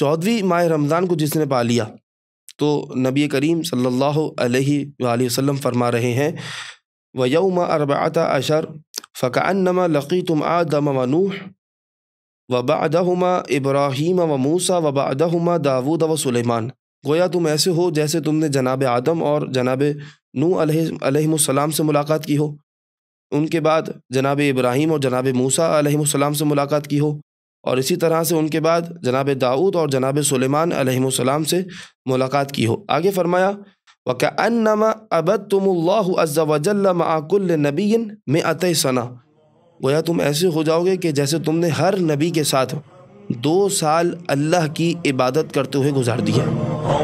چودھویں ماہ رمضان کو جس نے پا لیا تو نبی کریم صلی اللہ علیہ وآلہ وسلم فرما رہے و یوم اربتا اشر فقع نما لقي تم دم و نوح وبا ادا ہما و موسا وبا داود و سلیمان گویا تم ایسے ہو جیسے تم نے جناب آدم اور جناب علیہ علیہ السلام سے ملاقات کی ہو ان کے بعد جناب ابراہیم اور جناب موسا علیہ السلام سے ملاقات کی ہو और इसी तरह से उनके बाद जनाब दाऊद और जनाब सलेमान से मुलाकात की हो आगे फरमाया वक़ानमा अबद तुमल्लाजल नबीन में अत सना गोया तुम ऐसे हो जाओगे कि जैसे तुमने हर नबी के साथ दो साल अल्लाह की इबादत करते हुए गुजार दिया